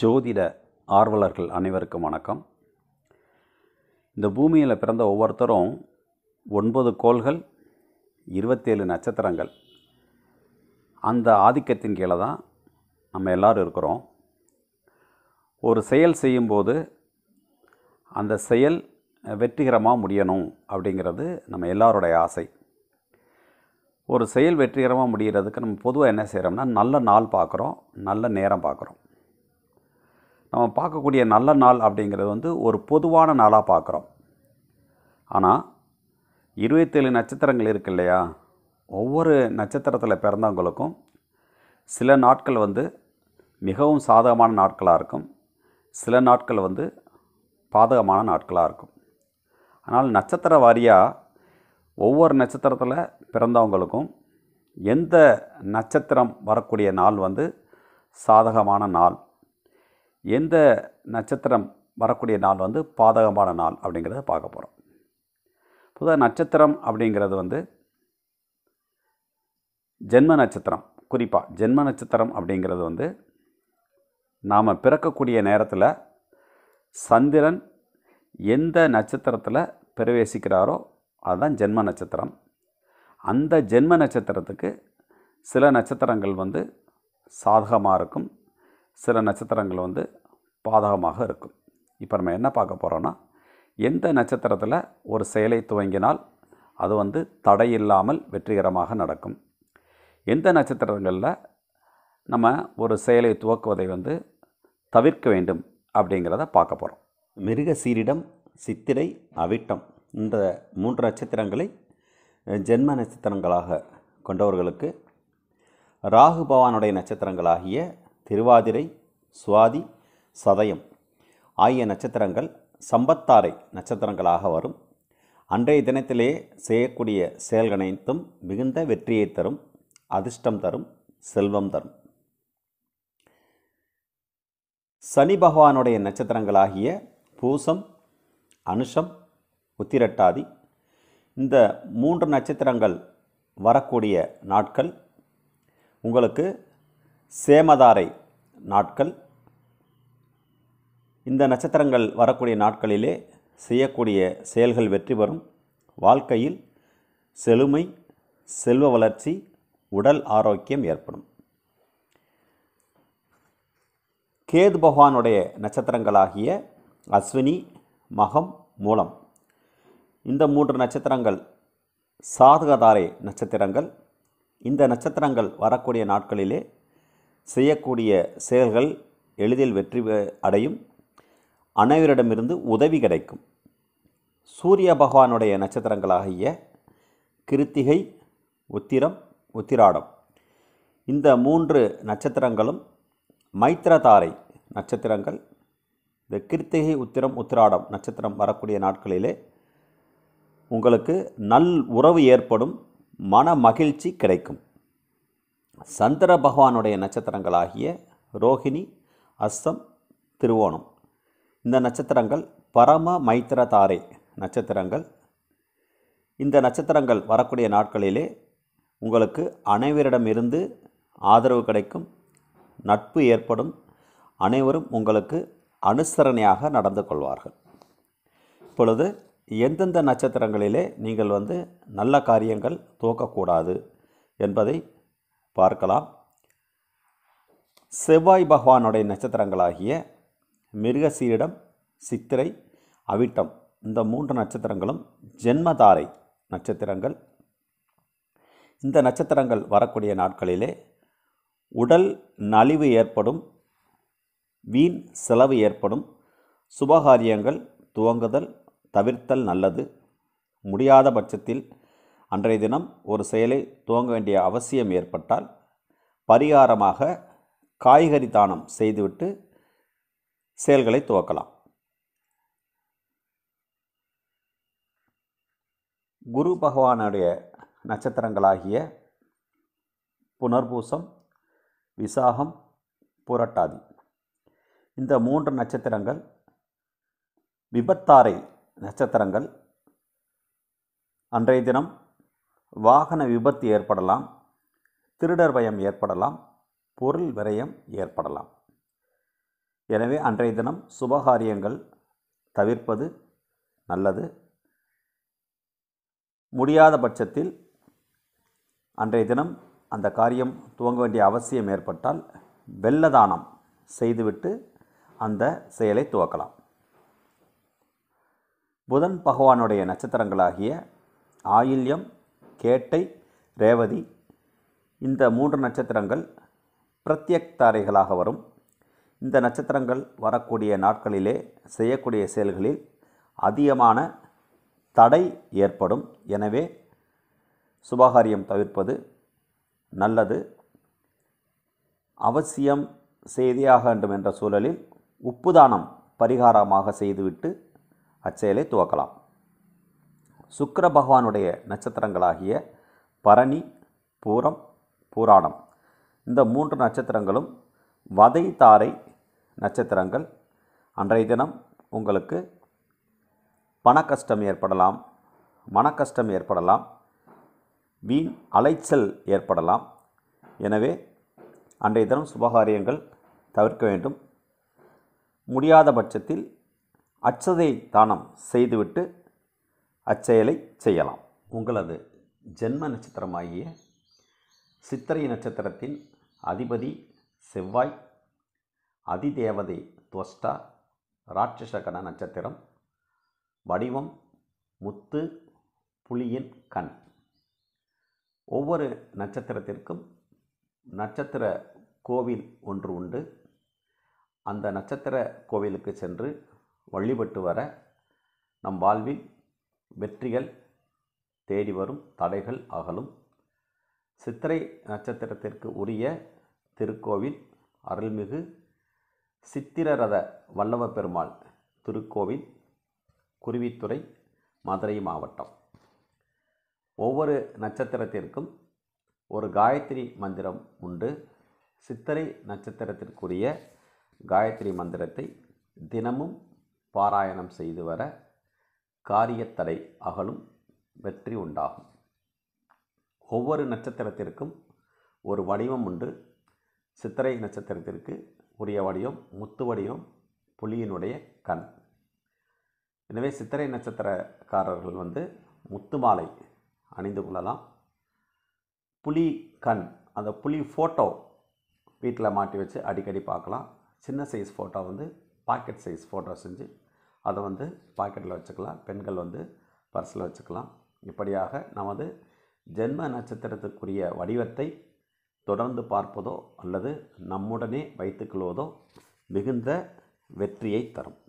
ஜோதிட ஆர்வலர்கள் அனைவருக்கும் வணக்கம் இந்த பூமியில் பிறந்த ஒவ்வொருத்தரும் ஒன்பது கோள்கள் இருபத்தேழு நட்சத்திரங்கள் அந்த ஆதிக்கத்தின் கீழே தான் நம்ம எல்லோரும் இருக்கிறோம் ஒரு செயல் செய்யும்போது அந்த செயல் வெற்றிகரமாக முடியணும் அப்படிங்கிறது நம்ம எல்லாருடைய ஆசை ஒரு செயல் வெற்றிகரமாக முடிகிறதுக்கு நம்ம பொதுவாக என்ன செய்கிறோம்னா நல்ல நாள் பார்க்குறோம் நல்ல நேரம் பார்க்குறோம் நம்ம பார்க்கக்கூடிய நல்ல நாள் அப்படிங்கிறது வந்து ஒரு பொதுவான நாளாக பார்க்குறோம் ஆனால் இருபத்தேழு நட்சத்திரங்கள் இருக்கு இல்லையா ஒவ்வொரு நட்சத்திரத்தில் பிறந்தவங்களுக்கும் சில நாட்கள் வந்து மிகவும் சாதகமான நாட்களாக இருக்கும் சில நாட்கள் வந்து பாதகமான நாட்களாக இருக்கும் ஆனால் நட்சத்திர வாரியாக ஒவ்வொரு நட்சத்திரத்தில் பிறந்தவங்களுக்கும் எந்த நட்சத்திரம் வரக்கூடிய நாள் வந்து சாதகமான நாள் எந்த நட்சத்திரம் வரக்கூடிய நாள் வந்து பாதகமான நாள் அப்படிங்கிறத பார்க்க போகிறோம் பொதுவாக நட்சத்திரம் அப்படிங்கிறது வந்து ஜென்ம நட்சத்திரம் குறிப்பாக ஜென்ம நட்சத்திரம் அப்படிங்கிறது வந்து நாம் பிறக்கக்கூடிய நேரத்தில் சந்திரன் எந்த நட்சத்திரத்தில் பிரவேசிக்கிறாரோ அதுதான் ஜென்ம நட்சத்திரம் அந்த ஜென்ம நட்சத்திரத்துக்கு சில நட்சத்திரங்கள் வந்து சாதகமாக இருக்கும் சில நட்சத்திரங்கள் வந்து பாதகமாக இருக்கும் இப்போ நம்ம என்ன பார்க்க போகிறோன்னா எந்த நட்சத்திரத்தில் ஒரு செயலை துவங்கினால் அது வந்து தடையில்லாமல் வெற்றிகரமாக நடக்கும் எந்த நட்சத்திரங்களில் நம்ம ஒரு செயலை துவக்குவதை வந்து தவிர்க்க வேண்டும் அப்படிங்கிறத பார்க்க போகிறோம் மிருக சீரிடம் சித்திரை அவிட்டம் இந்த மூன்று நட்சத்திரங்களை ஜென்ம நட்சத்திரங்களாக கொண்டவர்களுக்கு ராகு பவானுடைய நட்சத்திரங்களாகிய திருவாதிரை சுவாதி சதயம் ஆகிய நட்சத்திரங்கள் சம்பத்தாரை நட்சத்திரங்களாக வரும் அன்றைய தினத்திலே செய்யக்கூடிய செயல்கனைத்தும் மிகுந்த வெற்றியை தரும் அதிர்ஷ்டம் தரும் செல்வம் தரும் சனி பகவானுடைய நட்சத்திரங்களாகிய பூசம் அனுஷம் உத்திரட்டாதி இந்த மூன்று நட்சத்திரங்கள் வரக்கூடிய நாட்கள் உங்களுக்கு சேமதாரை நாட்கள் இந்த நட்சத்திரங்கள் வரக்கூடிய நாட்களிலே செய்யக்கூடிய செயல்கள் வெற்றி பெறும் வாழ்க்கையில் செழுமை செல்வ வளர்ச்சி உடல் ஆரோக்கியம் ஏற்படும் கேது பகவானுடைய நட்சத்திரங்களாகிய அஸ்வினி மகம் மூலம் இந்த மூன்று நட்சத்திரங்கள் சாதகதாரை நட்சத்திரங்கள் இந்த நட்சத்திரங்கள் வரக்கூடிய நாட்களிலே செய்யக்கூடிய செயல்கள் எளிதில் வெற்றி அடையும் அனைவரிடமிருந்து உதவி கிடைக்கும் சூரிய பகவானுடைய நட்சத்திரங்களாகிய கிருத்திகை உத்திரம் உத்திராடம் இந்த மூன்று நட்சத்திரங்களும் மைத்ரதாரை நட்சத்திரங்கள் இந்த கிருத்திகை உத்திரம் உத்திராடம் நட்சத்திரம் வரக்கூடிய நாட்களிலே உங்களுக்கு நல் உறவு ஏற்படும் மன மகிழ்ச்சி கிடைக்கும் சந்திர பகவானுடைய நட்சத்திரங்களாகிய ரோஹிணி அஸ்தம் திருவோணம் இந்த நட்சத்திரங்கள் பரம மைத்திர தாரை நட்சத்திரங்கள் இந்த நட்சத்திரங்கள் வரக்கூடிய நாட்களிலே உங்களுக்கு அனைவரிடமிருந்து ஆதரவு கிடைக்கும் நட்பு ஏற்படும் அனைவரும் உங்களுக்கு அனுசரணையாக நடந்து கொள்வார்கள் இப்பொழுது எந்தெந்த நட்சத்திரங்களிலே நீங்கள் வந்து நல்ல காரியங்கள் துவக்கக்கூடாது என்பதை பார்க்கலாம் செவ்வாய் பகவானுடைய நட்சத்திரங்களாகிய மிருகசீரிடம் சித்திரை அவிட்டம் இந்த மூன்று நட்சத்திரங்களும் ஜென்மதாரை நட்சத்திரங்கள் இந்த நட்சத்திரங்கள் வரக்கூடிய நாட்களிலே உடல் நலிவு ஏற்படும் வீண் செலவு ஏற்படும் சுபகாரியங்கள் துவங்குதல் தவிர்த்தல் நல்லது முடியாத பட்சத்தில் அன்றைய தினம் ஒரு செயலை துவங்க வேண்டிய அவசியம் ஏற்பட்டால் பரிகாரமாக காய்கறி தானம் செய்துவிட்டு செயல்களை துவக்கலாம் குரு பகவானுடைய நட்சத்திரங்களாகிய புனர்பூசம் விசாகம் புரட்டாதி இந்த மூன்று நட்சத்திரங்கள் விபத்தாரை நட்சத்திரங்கள் அன்றைய தினம் வாகன விபத்து ஏற்படலாம் திருடர் பயம் ஏற்படலாம் பொருள் விரயம் ஏற்படலாம் எனவே அன்றைய தினம் சுபகாரியங்கள் தவிர்ப்பது நல்லது முடியாத பட்சத்தில் அன்றைய தினம் அந்த காரியம் துவங்க வேண்டிய அவசியம் ஏற்பட்டால் வெள்ளதானம் செய்துவிட்டு அந்த செயலை துவக்கலாம் புதன் பகவானுடைய நட்சத்திரங்களாகிய ஆயில்யம் கேட்டை ரேவதி இந்த மூன்று நட்சத்திரங்கள் பிரத்யக் தாரைகளாக வரும் இந்த நட்சத்திரங்கள் வரக்கூடிய நாட்களிலே செய்யக்கூடிய செயல்களில் அதிகமான தடை ஏற்படும் எனவே சுபகாரியம் தவிர்ப்பது நல்லது அவசியம் செய்தியாக வேண்டும் என்ற சூழலில் உப்புதானம் பரிகாரமாக செய்துவிட்டு அச்செயலை துவக்கலாம் சுக்கர பகவானுடைய நட்சத்திரங்களாகிய பரணி பூரம் பூராணம் இந்த மூன்று நட்சத்திரங்களும் வதை தாரை நட்சத்திரங்கள் அன்றைய தினம் உங்களுக்கு பணக்கஷ்டம் ஏற்படலாம் மனக்கஷ்டம் ஏற்படலாம் வீண் அலைச்சல் ஏற்படலாம் எனவே அன்றைய தினம் சுபகாரியங்கள் தவிர்க்க வேண்டும் முடியாத பட்சத்தில் அச்சதை தானம் செய்துவிட்டு அச்செயலை செய்யலாம் உங்களது ஜென்ம நட்சத்திரமாகிய சித்திரை நட்சத்திரத்தின் அதிபதி செவ்வாய் அதிதேவதை துவஸ்டா ராட்சசகன நட்சத்திரம் வடிவம் முத்து புலியின் கண் ஒவ்வொரு நட்சத்திரத்திற்கும் நட்சத்திர கோவில் ஒன்று உண்டு அந்த நட்சத்திர கோவிலுக்கு சென்று வழிபட்டு வர நம் வாழ்வில் வெற்றிகள் தேடி வரும் தடைகள் அகலும் சித்திரை நட்சத்திரத்திற்கு உரிய திருக்கோவில் அருள்மிகு சித்திரரத வல்லவ பெருமாள் திருக்கோவில் குருவித்துறை மதுரை மாவட்டம் ஒவ்வொரு நட்சத்திரத்திற்கும் ஒரு காயத்ரி மந்திரம் உண்டு சித்திரை நட்சத்திரத்திற்குரிய காயத்ரி மந்திரத்தை தினமும் பாராயணம் செய்து வர காரியத்தடை அகலும் வெற்றி உண்டாகும் ஒவ்வொரு நட்சத்திரத்திற்கும் ஒரு வடிவம் உண்டு சித்திரை நட்சத்திரத்திற்கு உரிய வடிவம் முத்து வடிவம் புலியினுடைய கண் எனவே சித்திரை நட்சத்திரக்காரர்கள் வந்து முத்து மாலை அணிந்து கொள்ளலாம் புலி கண் அந்த புலி ஃபோட்டோ வீட்டில் மாட்டி வச்சு அடிக்கடி பார்க்கலாம் சின்ன சைஸ் ஃபோட்டோ வந்து பாக்கெட் சைஸ் ஃபோட்டோ செஞ்சு அதை வந்து பாக்கெட்டில் வச்சுக்கலாம் பெண்கள் வந்து பர்ஸில் வச்சுக்கலாம் இப்படியாக நமது ஜென்ம நட்சத்திரத்துக்குரிய வடிவத்தை தொடர்ந்து பார்ப்பதோ அல்லது நம்முடனே வைத்துக்கொள்வதோ மிகுந்த வெற்றியை தரும்